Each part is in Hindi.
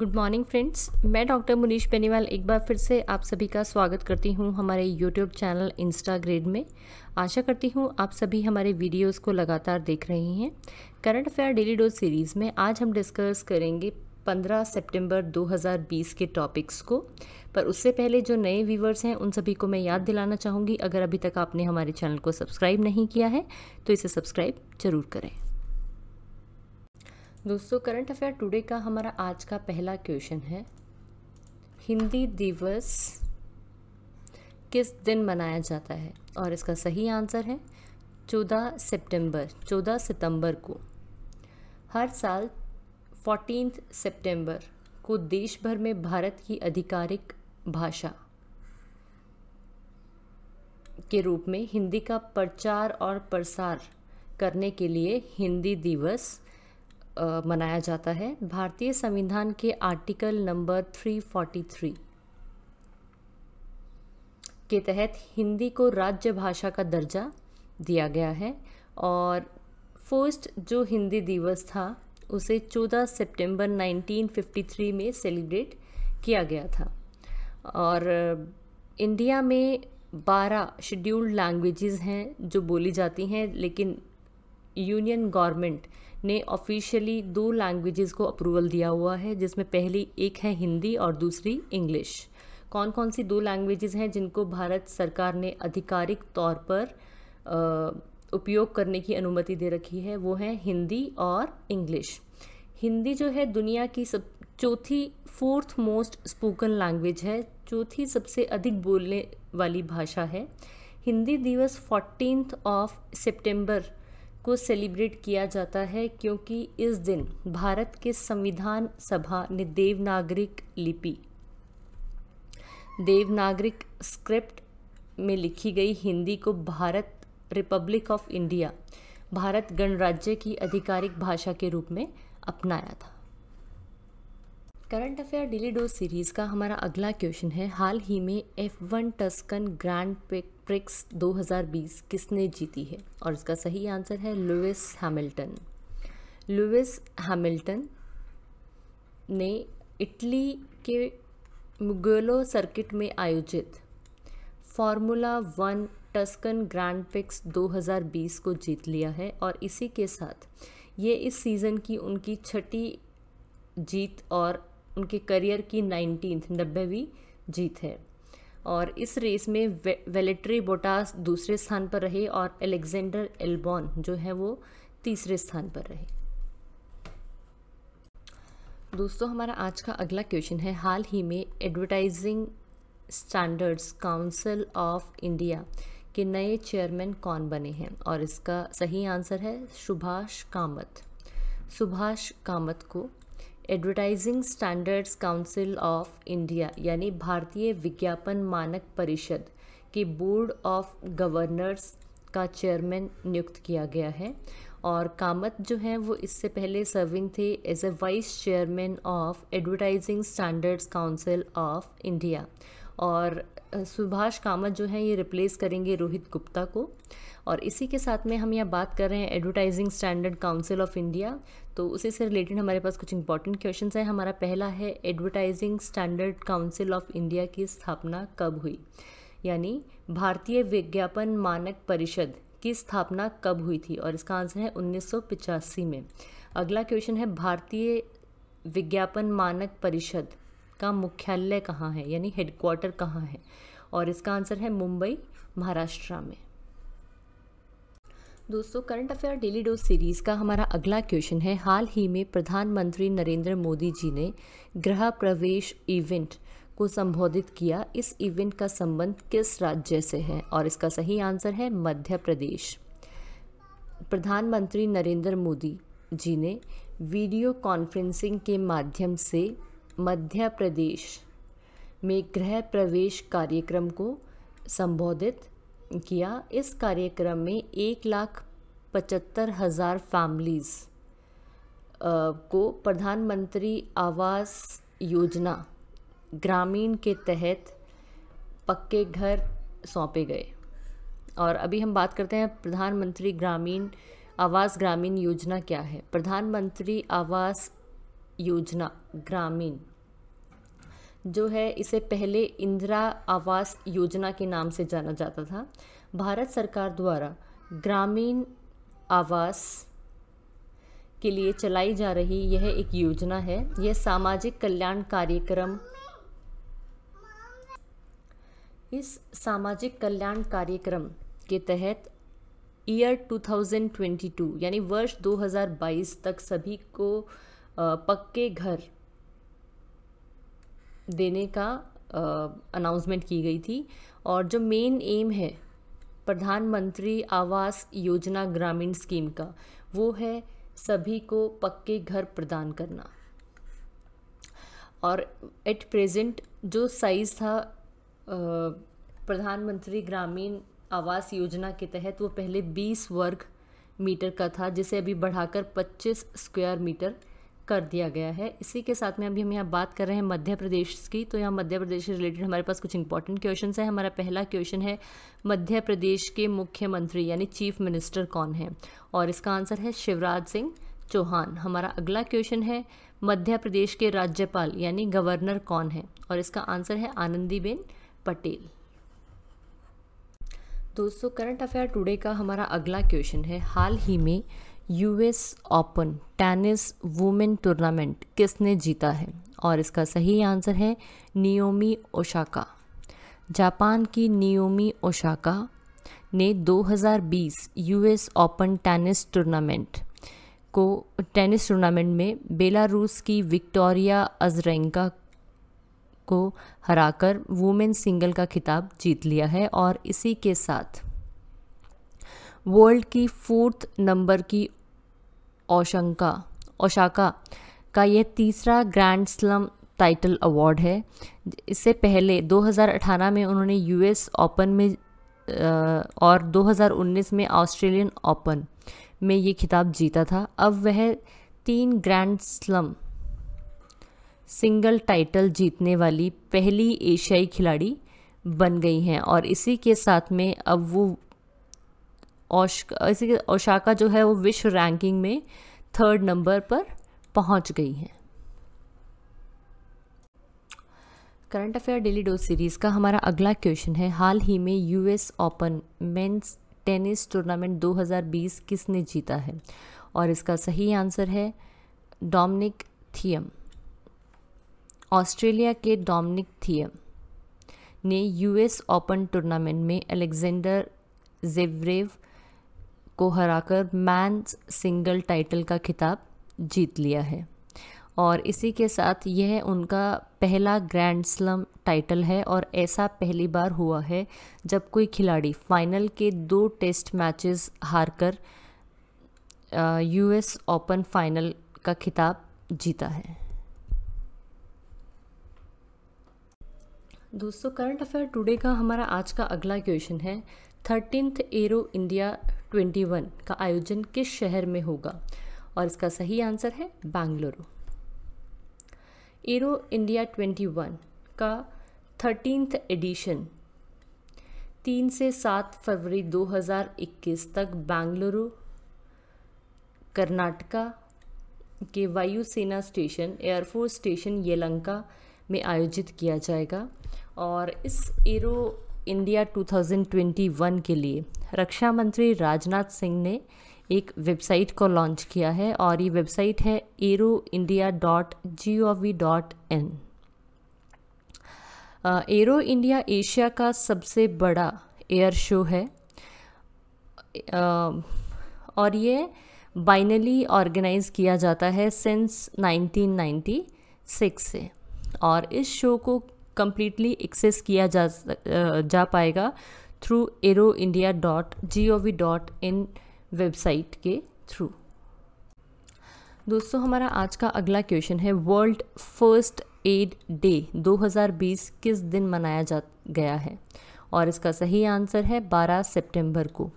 गुड मॉर्निंग फ्रेंड्स मैं डॉक्टर मुनीश बेनीवाल एक बार फिर से आप सभी का स्वागत करती हूँ हमारे यूट्यूब चैनल इंस्टा ग्रेड में आशा करती हूँ आप सभी हमारे वीडियोस को लगातार देख रहे हैं current affair daily dose series में आज हम डिस्कस करेंगे 15 सितंबर 2020 के टॉपिक्स को पर उससे पहले जो नए व्यूवर्स हैं उन सभी को मैं याद दिलाना चाहूँगी अगर अभी तक आपने हमारे चैनल को सब्सक्राइब नहीं किया है तो इसे सब्सक्राइब ज़रूर करें दोस्तों करंट अफेयर टुडे का हमारा आज का पहला क्वेश्चन है हिंदी दिवस किस दिन मनाया जाता है और इसका सही आंसर है चौदह सितंबर चौदह सितंबर को हर साल फोर्टीन सितंबर को देश भर में भारत की आधिकारिक भाषा के रूप में हिंदी का प्रचार और प्रसार करने के लिए हिंदी दिवस मनाया जाता है भारतीय संविधान के आर्टिकल नंबर 343 के तहत हिंदी को राज्य भाषा का दर्जा दिया गया है और फर्स्ट जो हिंदी दिवस था उसे 14 सितंबर 1953 में सेलिब्रेट किया गया था और इंडिया में 12 शेड्यूल्ड लैंग्वेजेस हैं जो बोली जाती हैं लेकिन यूनियन गवर्नमेंट ने ऑफिशियली दो लैंग्वेजेस को अप्रूवल दिया हुआ है जिसमें पहली एक है हिंदी और दूसरी इंग्लिश कौन कौन सी दो लैंग्वेजेस हैं जिनको भारत सरकार ने आधिकारिक तौर पर उपयोग करने की अनुमति दे रखी है वो है हिंदी और इंग्लिश हिंदी जो है दुनिया की सब चौथी फोर्थ मोस्ट स्पोकन लैंग्वेज है चौथी सबसे अधिक बोलने वाली भाषा है हिंदी दिवस फोर्टीनथ ऑफ सितंबर को सेलिब्रेट किया जाता है क्योंकि इस दिन भारत के संविधान सभा ने देवनागरिक लिपि देवनागरिक स्क्रिप्ट में लिखी गई हिंदी को Bharat Republic of India Bharat गणराज्य की आधिकारिक भाषा के रूप में अपनाया था current affair daily dose series का हमारा अगला क्वेश्चन है हाल ही में F one Tuscan Grand Prix 2020 किसने जीती है और इसका सही आंसर है लुइस हैमिल्टन लुइस हैमिल्टन ने इटली के मुगलो सर्किट में आयोजित Formula One Tuscan Grand Prix 2020 को जीत लिया है और इसी के साथ ये इस सीज़न की उनकी छठी जीत और उनके करियर की नाइनटीन नब्बेवीं जीत है और इस रेस में वे, वेलेट्री बोटास दूसरे स्थान पर रहे और एलेक्जेंडर एल्बॉन जो है वो तीसरे स्थान पर रहे दोस्तों हमारा आज का अगला क्वेश्चन है हाल ही में Advertising Standards Council of India के नए चेयरमैन कौन बने हैं और इसका सही आंसर है सुभाष कामत सुभाष कामत को Advertising Standards Council of India यानी भारतीय विज्ञापन मानक परिषद के बोर्ड ऑफ गवर्नर्स का चेयरमैन नियुक्त किया गया है और कामत जो है वो इससे पहले सर्विंग थे as a vice chairman of Advertising Standards Council of India और सुभाष कामत जो हैं ये रिप्लेस करेंगे रोहित गुप्ता को और इसी के साथ में हम यहाँ बात कर रहे हैं Advertising Standard Council of India तो उसी से रिलेटेड हमारे पास कुछ इंपॉर्टेंट क्वेश्चन हैं हमारा पहला है Advertising Standard Council of India की स्थापना कब हुई यानी भारतीय विज्ञापन मानक परिषद की स्थापना कब हुई थी और इसका आंसर है उन्नीस में अगला क्वेश्चन है भारतीय विज्ञापन मानक परिषद का मुख्यालय कहाँ है यानी हेडक्वार्टर कहाँ है और इसका आंसर है मुंबई महाराष्ट्र में दोस्तों current affair daily dose series का हमारा अगला क्वेश्चन है हाल ही में प्रधानमंत्री नरेंद्र मोदी जी ने गृह प्रवेश इवेंट को संबोधित किया इस इवेंट का संबंध किस राज्य से है और इसका सही आंसर है मध्य प्रदेश प्रधानमंत्री नरेंद्र मोदी जी ने वीडियो कॉन्फ्रेंसिंग के माध्यम से मध्य प्रदेश में गृह प्रवेश कार्यक्रम को संबोधित किया इस कार्यक्रम में एक लाख पचहत्तर हज़ार फैमिलीज़ को प्रधानमंत्री आवास योजना ग्रामीण के तहत पक्के घर सौंपे गए और अभी हम बात करते हैं प्रधानमंत्री ग्रामीण आवास ग्रामीण योजना क्या है प्रधानमंत्री आवास योजना ग्रामीण जो है इसे पहले इंदिरा आवास योजना के नाम से जाना जाता था भारत सरकार द्वारा ग्रामीण आवास के लिए चलाई जा रही यह एक योजना है यह सामाजिक कल्याण कार्यक्रम इस सामाजिक कल्याण कार्यक्रम के तहत ईयर 2022 यानी वर्ष 2022 तक सभी को पक्के घर देने का अनाउंसमेंट की गई थी और जो मेन एम है प्रधानमंत्री आवास योजना ग्रामीण स्कीम का वो है सभी को पक्के घर प्रदान करना और एट प्रेजेंट जो साइज़ था प्रधानमंत्री ग्रामीण आवास योजना के तहत वो पहले 20 वर्ग मीटर का था जिसे अभी बढ़ाकर 25 स्क्वायर मीटर कर दिया गया है इसी के साथ में अभी हम यहाँ बात कर रहे हैं मध्य प्रदेश की तो यहाँ मध्य प्रदेश से रिलेटेड हमारे पास कुछ इंपॉर्टेंट क्वेश्चन है हमारा पहला क्वेश्चन है मध्य प्रदेश के मुख्यमंत्री यानी चीफ मिनिस्टर कौन है और इसका आंसर है शिवराज सिंह चौहान हमारा अगला क्वेश्चन है मध्य प्रदेश के राज्यपाल यानी गवर्नर कौन है और इसका आंसर है आनंदीबेन पटेल दोस्तों करंट अफेयर टुडे का हमारा अगला क्वेश्चन है हाल ही में US Open tennis women tournament किसने जीता है और इसका सही आंसर है नियोमी ओशाका जापान की नियोमी ओशाका ने 2020 यूएस ओपन टेनिस टूर्नामेंट को टेनिस टूर्नामेंट में बेलारूस की विक्टोरिया अजरेंका को हराकर वुमेन सिंगल का खिताब जीत लिया है और इसी के साथ वर्ल्ड की फोर्थ नंबर की ओशंका ओशाका का यह तीसरा ग्रैंड स्लम टाइटल अवार्ड है इससे पहले 2018 में उन्होंने यूएस ओपन में और 2019 में ऑस्ट्रेलियन ओपन में ये खिताब जीता था अब वह तीन ग्रैंड स्लम सिंगल टाइटल जीतने वाली पहली एशियाई खिलाड़ी बन गई हैं और इसी के साथ में अब वो औश ओशाका जो है वो विश्व रैंकिंग में थर्ड नंबर पर पहुंच गई हैं current affair daily dose series का हमारा अगला क्वेश्चन है हाल ही में US Open men's tennis tournament 2020 किसने जीता है और इसका सही आंसर है डोमिनिक थियम ऑस्ट्रेलिया के डोमिनिक थियम ने यूएस ओपन टूर्नामेंट में अलेक्जेंडर जेवरेव को हराकर मैंस सिंगल टाइटल का खिताब जीत लिया है और इसी के साथ यह उनका पहला ग्रैंड स्लम टाइटल है और ऐसा पहली बार हुआ है जब कोई खिलाड़ी फाइनल के दो टेस्ट मैचेस हारकर यूएस ओपन फाइनल का खिताब जीता है दोस्तों करंट अफेयर टुडे का हमारा आज का अगला क्वेश्चन है थर्टीनथ एरो इंडिया 21 का आयोजन किस शहर में होगा और इसका सही आंसर है बेंगलुरु एरो इंडिया 21 का थर्टीनथ एडिशन तीन से सात फरवरी 2021 तक बेंगलुरु कर्नाटका के वायुसेना स्टेशन एयरफोर्स स्टेशन येलंका में आयोजित किया जाएगा और इस एरो इंडिया 2021 के लिए रक्षा मंत्री राजनाथ सिंह ने एक वेबसाइट को लॉन्च किया है और ये वेबसाइट है Aero India dot G O V dot in Aero India Asia का सबसे बड़ा एयर शो है uh, और ये बाइनली ऑर्गेनाइज किया जाता है सिंस 1996 से और इस शो को कम्प्लीटली एक्सेस किया जा जा पाएगा through Aero India dot G O V dot in website के थ्रू दोस्तों हमारा आज का अगला क्वेश्चन है वर्ल्ड फर्स्ट एड डे 2020 किस दिन मनाया जा गया है और इसका सही आंसर है 12 सितंबर को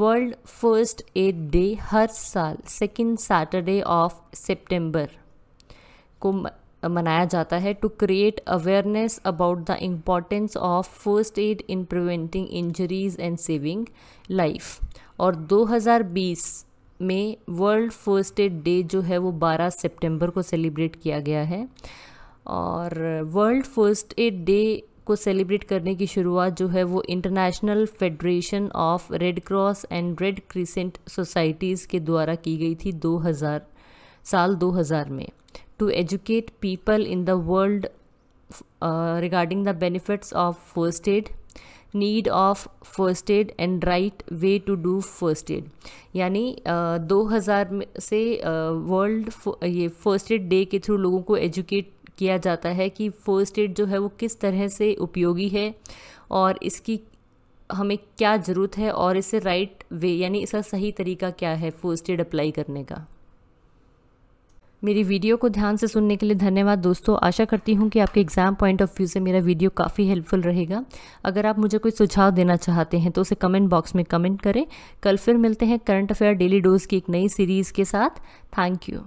वर्ल्ड फर्स्ट एड डे हर साल सेकेंड सैटरडे ऑफ सितंबर को मनाया जाता है to create awareness about the importance of first aid in preventing injuries and saving life और 2020 में वर्ल्ड फर्स्ट एड डे जो है वो 12 सितंबर को सेलिब्रेट किया गया है और वर्ल्ड फर्स्ट एड डे को सेलिब्रेट करने की शुरुआत जो है वो International Federation of Red Cross and Red Crescent Societies के द्वारा की गई थी 2000 साल 2000 में to educate people in the world regarding the benefits of first first need of first aid and right way to do first aid यानी uh, दो हज़ार से वर्ल्ड uh, uh, ये फर्स्ट एड डे के थ्रू लोगों को एजुकेट किया जाता है कि फ़र्स्ट एड जो है वो किस तरह से उपयोगी है और इसकी हमें क्या ज़रूरत है और इसे राइट वे यानी इसका सही तरीका क्या है फ़र्स्ट एड अप्लाई करने का मेरी वीडियो को ध्यान से सुनने के लिए धन्यवाद दोस्तों आशा करती हूँ कि आपके एग्ज़ाम पॉइंट ऑफ व्यू से मेरा वीडियो काफ़ी हेल्पफुल रहेगा अगर आप मुझे कोई सुझाव देना चाहते हैं तो उसे कमेंट बॉक्स में कमेंट करें कल फिर मिलते हैं करंट अफेयर डेली डोज की एक नई सीरीज़ के साथ थैंक यू